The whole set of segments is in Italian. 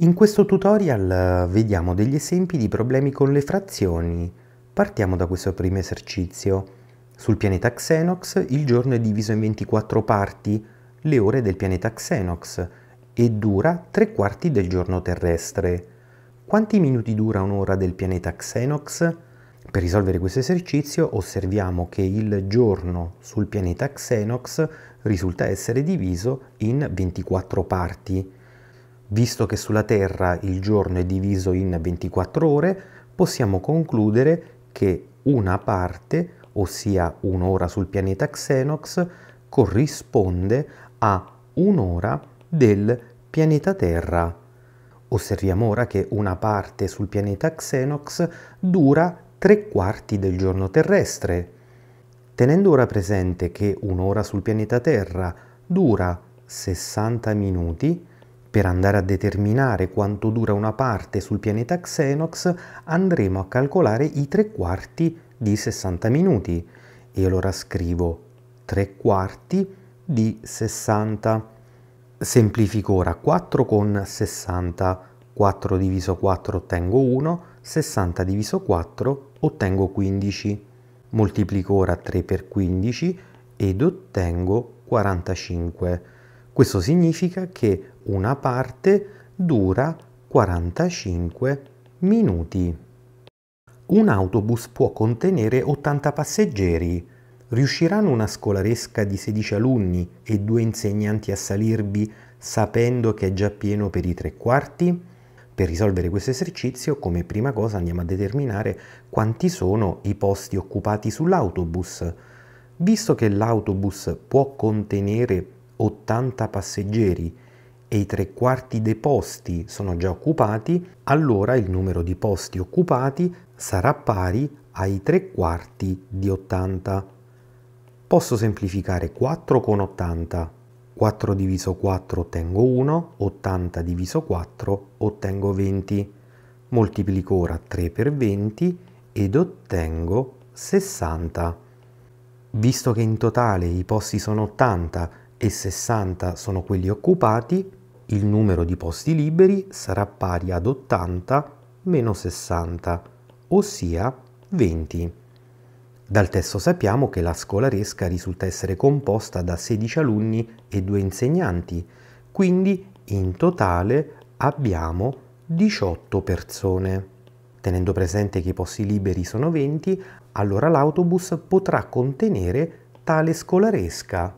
In questo tutorial eh, vediamo degli esempi di problemi con le frazioni. Partiamo da questo primo esercizio. Sul pianeta Xenox il giorno è diviso in 24 parti, le ore del pianeta Xenox, e dura tre quarti del giorno terrestre. Quanti minuti dura un'ora del pianeta Xenox? Per risolvere questo esercizio osserviamo che il giorno sul pianeta Xenox risulta essere diviso in 24 parti Visto che sulla Terra il giorno è diviso in 24 ore, possiamo concludere che una parte, ossia un'ora sul pianeta Xenox, corrisponde a un'ora del pianeta Terra. Osserviamo ora che una parte sul pianeta Xenox dura tre quarti del giorno terrestre. Tenendo ora presente che un'ora sul pianeta Terra dura 60 minuti, per andare a determinare quanto dura una parte sul pianeta Xenox andremo a calcolare i tre quarti di 60 minuti e allora scrivo 3 quarti di 60. Semplifico ora 4 con 60, 4 diviso 4 ottengo 1, 60 diviso 4 ottengo 15. Moltiplico ora 3 per 15 ed ottengo 45. Questo significa che una parte dura 45 minuti. Un autobus può contenere 80 passeggeri. Riusciranno una scolaresca di 16 alunni e due insegnanti a salirvi sapendo che è già pieno per i tre quarti? Per risolvere questo esercizio, come prima cosa andiamo a determinare quanti sono i posti occupati sull'autobus. Visto che l'autobus può contenere 80 passeggeri e i tre quarti dei posti sono già occupati, allora il numero di posti occupati sarà pari ai tre quarti di 80. Posso semplificare 4 con 80. 4 diviso 4 ottengo 1, 80 diviso 4 ottengo 20. Moltiplico ora 3 per 20 ed ottengo 60. Visto che in totale i posti sono 80 e 60 sono quelli occupati, il numero di posti liberi sarà pari ad 80 meno 60, ossia 20. Dal testo sappiamo che la scolaresca risulta essere composta da 16 alunni e 2 insegnanti, quindi in totale abbiamo 18 persone. Tenendo presente che i posti liberi sono 20, allora l'autobus potrà contenere tale scolaresca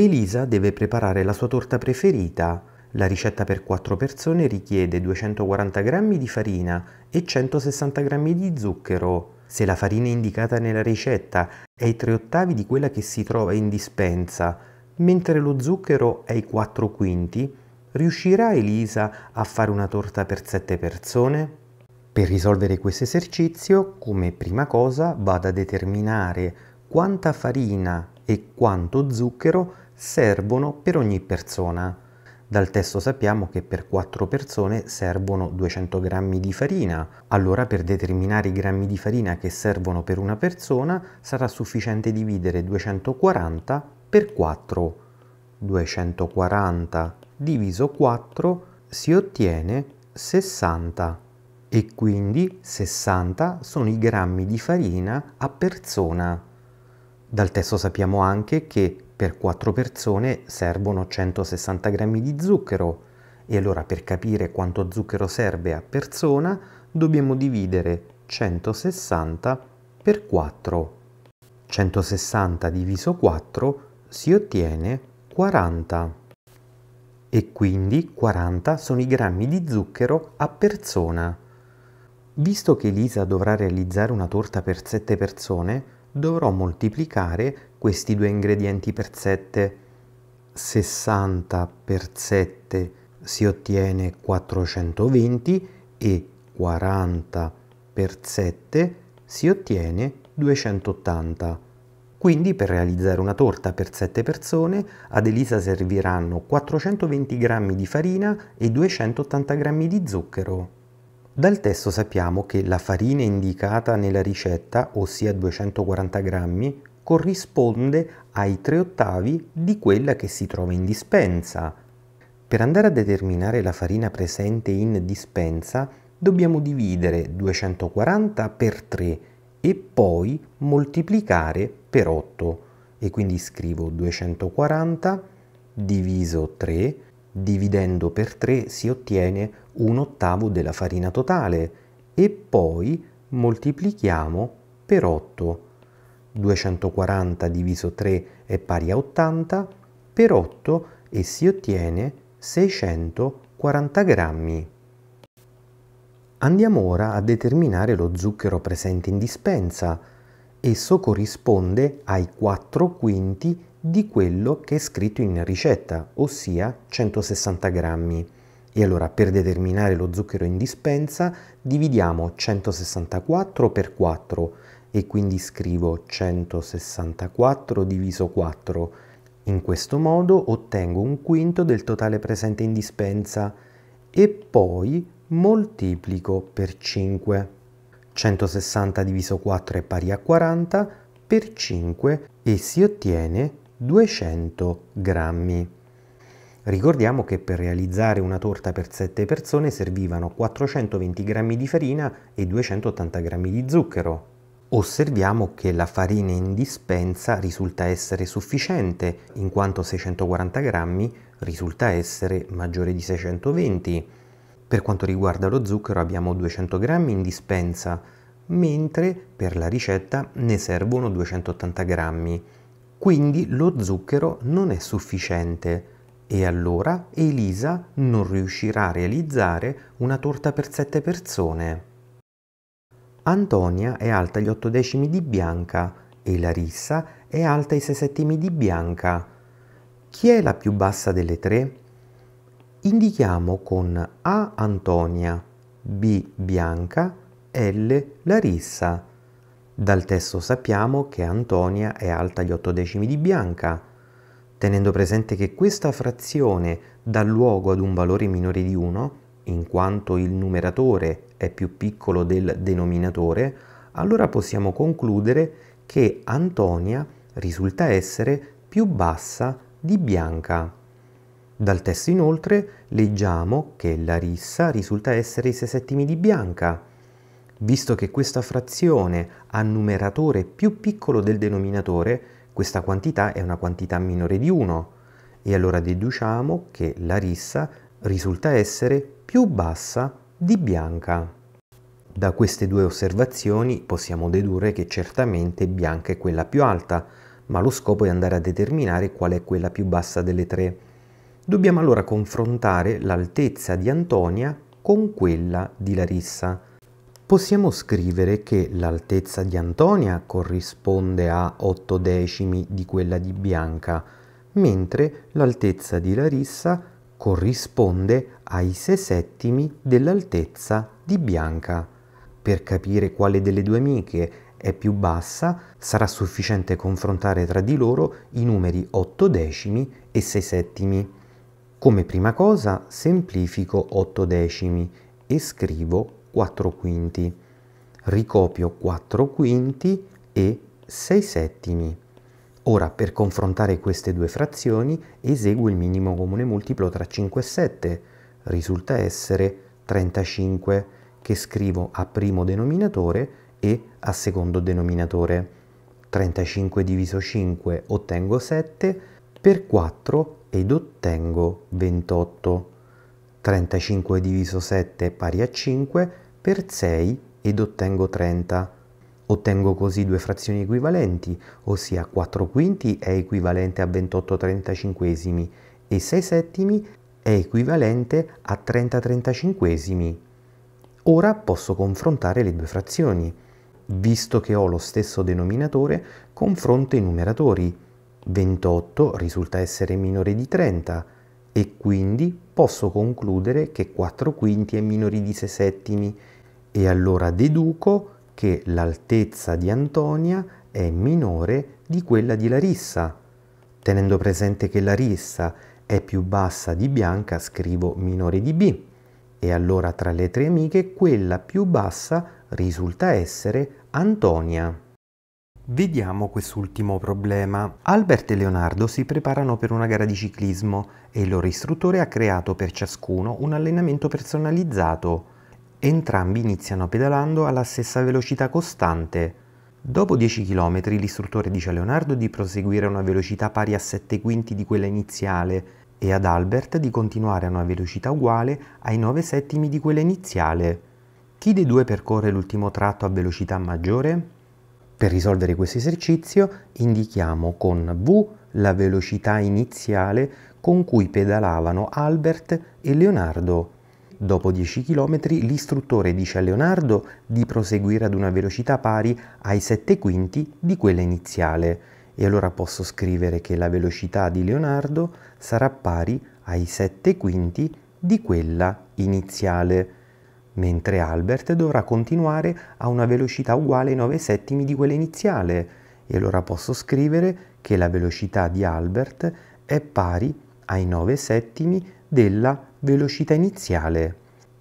Elisa deve preparare la sua torta preferita. La ricetta per 4 persone richiede 240 g di farina e 160 g di zucchero. Se la farina indicata nella ricetta è ai 3 ottavi di quella che si trova in dispensa, mentre lo zucchero è ai 4 quinti, riuscirà Elisa a fare una torta per 7 persone? Per risolvere questo esercizio, come prima cosa, vado a determinare quanta farina e quanto zucchero servono per ogni persona. Dal testo sappiamo che per 4 persone servono 200 grammi di farina, allora per determinare i grammi di farina che servono per una persona sarà sufficiente dividere 240 per 4. 240 diviso 4 si ottiene 60 e quindi 60 sono i grammi di farina a persona. Dal testo sappiamo anche che per 4 persone servono 160 grammi di zucchero e allora per capire quanto zucchero serve a persona dobbiamo dividere 160 per 4. 160 diviso 4 si ottiene 40 e quindi 40 sono i grammi di zucchero a persona. Visto che Lisa dovrà realizzare una torta per 7 persone, dovrò moltiplicare questi due ingredienti per 7. 60 per 7 si ottiene 420 e 40 per 7 si ottiene 280. Quindi per realizzare una torta per 7 persone ad Elisa serviranno 420 g di farina e 280 g di zucchero. Dal testo sappiamo che la farina indicata nella ricetta, ossia 240 grammi, corrisponde ai 3 ottavi di quella che si trova in dispensa. Per andare a determinare la farina presente in dispensa dobbiamo dividere 240 per 3 e poi moltiplicare per 8 e quindi scrivo 240 diviso 3 Dividendo per 3 si ottiene un ottavo della farina totale e poi moltiplichiamo per 8. 240 diviso 3 è pari a 80 per 8 e si ottiene 640 grammi. Andiamo ora a determinare lo zucchero presente in dispensa. Esso corrisponde ai 4 quinti di di quello che è scritto in ricetta, ossia 160 grammi. E allora per determinare lo zucchero in dispensa dividiamo 164 per 4 e quindi scrivo 164 diviso 4. In questo modo ottengo un quinto del totale presente in dispensa e poi moltiplico per 5. 160 diviso 4 è pari a 40 per 5 e si ottiene 200 grammi. Ricordiamo che per realizzare una torta per 7 persone servivano 420 grammi di farina e 280 grammi di zucchero. Osserviamo che la farina in dispensa risulta essere sufficiente, in quanto 640 grammi risulta essere maggiore di 620. Per quanto riguarda lo zucchero abbiamo 200 grammi in dispensa, mentre per la ricetta ne servono 280 grammi. Quindi lo zucchero non è sufficiente e allora Elisa non riuscirà a realizzare una torta per sette persone. Antonia è alta gli otto decimi di Bianca e Larissa è alta i sei settimi di Bianca. Chi è la più bassa delle tre? Indichiamo con A Antonia, B Bianca, L Larissa. Dal testo sappiamo che Antonia è alta gli 8 decimi di Bianca, tenendo presente che questa frazione dà luogo ad un valore minore di 1, in quanto il numeratore è più piccolo del denominatore, allora possiamo concludere che Antonia risulta essere più bassa di Bianca. Dal testo inoltre leggiamo che Larissa risulta essere i 6 settimi di Bianca, Visto che questa frazione ha numeratore più piccolo del denominatore, questa quantità è una quantità minore di 1 e allora deduciamo che la rissa risulta essere più bassa di bianca. Da queste due osservazioni possiamo dedurre che certamente bianca è quella più alta, ma lo scopo è andare a determinare qual è quella più bassa delle tre. Dobbiamo allora confrontare l'altezza di Antonia con quella di Larissa possiamo scrivere che l'altezza di Antonia corrisponde a 8 decimi di quella di Bianca, mentre l'altezza di Larissa corrisponde ai 6 settimi dell'altezza di Bianca. Per capire quale delle due amiche è più bassa, sarà sufficiente confrontare tra di loro i numeri 8 decimi e 6 settimi. Come prima cosa semplifico 8 decimi e scrivo 4 quinti, ricopio 4 quinti e 6 settimi. Ora, per confrontare queste due frazioni, eseguo il minimo comune multiplo tra 5 e 7, risulta essere 35, che scrivo a primo denominatore e a secondo denominatore. 35 diviso 5 ottengo 7, per 4 ed ottengo 28. 35 diviso 7 è pari a 5, per 6 ed ottengo 30. Ottengo così due frazioni equivalenti, ossia 4 quinti è equivalente a 28 trentacinquesimi e 6 settimi è equivalente a 30 trentacinquesimi. Ora posso confrontare le due frazioni. Visto che ho lo stesso denominatore, confronto i numeratori. 28 risulta essere minore di 30, e quindi posso concludere che 4 quinti è minore di 6 settimi e allora deduco che l'altezza di Antonia è minore di quella di Larissa. Tenendo presente che Larissa è più bassa di Bianca scrivo minore di B e allora tra le tre amiche quella più bassa risulta essere Antonia. Vediamo quest'ultimo problema. Albert e Leonardo si preparano per una gara di ciclismo e il loro istruttore ha creato per ciascuno un allenamento personalizzato. Entrambi iniziano pedalando alla stessa velocità costante. Dopo 10 km l'istruttore dice a Leonardo di proseguire a una velocità pari a 7 quinti di quella iniziale e ad Albert di continuare a una velocità uguale ai 9 settimi di quella iniziale. Chi dei due percorre l'ultimo tratto a velocità maggiore? Per risolvere questo esercizio indichiamo con V la velocità iniziale con cui pedalavano Albert e Leonardo. Dopo 10 km l'istruttore dice a Leonardo di proseguire ad una velocità pari ai 7 quinti di quella iniziale e allora posso scrivere che la velocità di Leonardo sarà pari ai 7 quinti di quella iniziale mentre Albert dovrà continuare a una velocità uguale ai 9 settimi di quella iniziale e allora posso scrivere che la velocità di Albert è pari ai 9 settimi della velocità iniziale.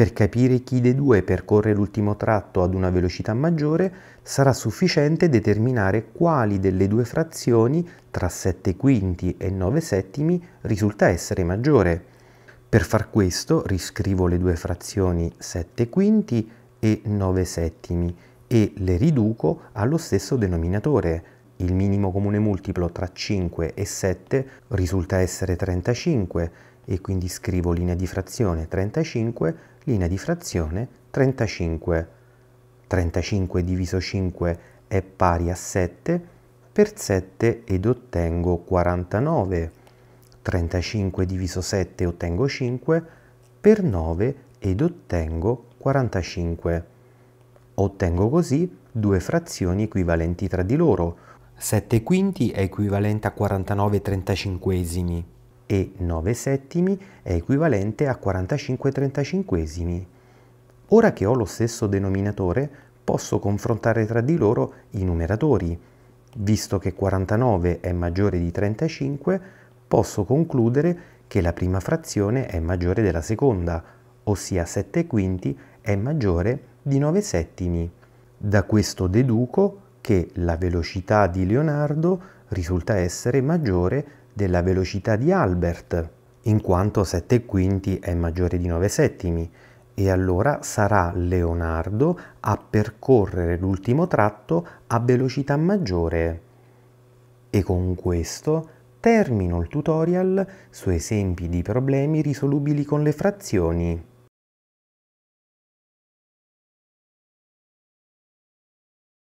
Per capire chi dei due percorre l'ultimo tratto ad una velocità maggiore sarà sufficiente determinare quali delle due frazioni tra 7 quinti e 9 settimi risulta essere maggiore. Per far questo riscrivo le due frazioni 7 quinti e 9 settimi e le riduco allo stesso denominatore. Il minimo comune multiplo tra 5 e 7 risulta essere 35 e quindi scrivo linea di frazione 35, linea di frazione 35. 35 diviso 5 è pari a 7, per 7 ed ottengo 49 35 diviso 7 ottengo 5, per 9 ed ottengo 45. Ottengo così due frazioni equivalenti tra di loro. 7 quinti è equivalente a 49 trentacinquesimi e 9 settimi è equivalente a 45 trentacinquesimi. Ora che ho lo stesso denominatore, posso confrontare tra di loro i numeratori. Visto che 49 è maggiore di 35, posso concludere che la prima frazione è maggiore della seconda, ossia 7 quinti è maggiore di 9 settimi. Da questo deduco che la velocità di Leonardo risulta essere maggiore della velocità di Albert, in quanto 7 quinti è maggiore di 9 settimi, e allora sarà Leonardo a percorrere l'ultimo tratto a velocità maggiore. E con questo Termino il tutorial su esempi di problemi risolubili con le frazioni.